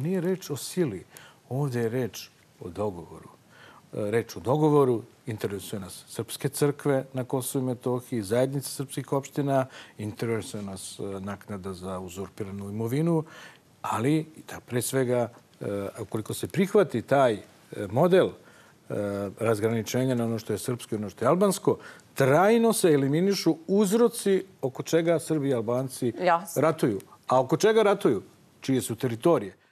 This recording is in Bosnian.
Nije reč o sili, ovdje je reč o dogovoru. E, reč o dogovoru interesuje nas Srpske crkve na Kosovo i Metohiji, zajednice srpskih opština, interesuje nas e, naknada za uzurpiranu imovinu, ali da pre svega, e, ukoliko se prihvati taj model razgraničenja na ono što je srpsko i ono što je albansko, trajno se eliminišu uzroci oko čega Srbi i Albanci ratuju. A oko čega ratuju? Čije su teritorije?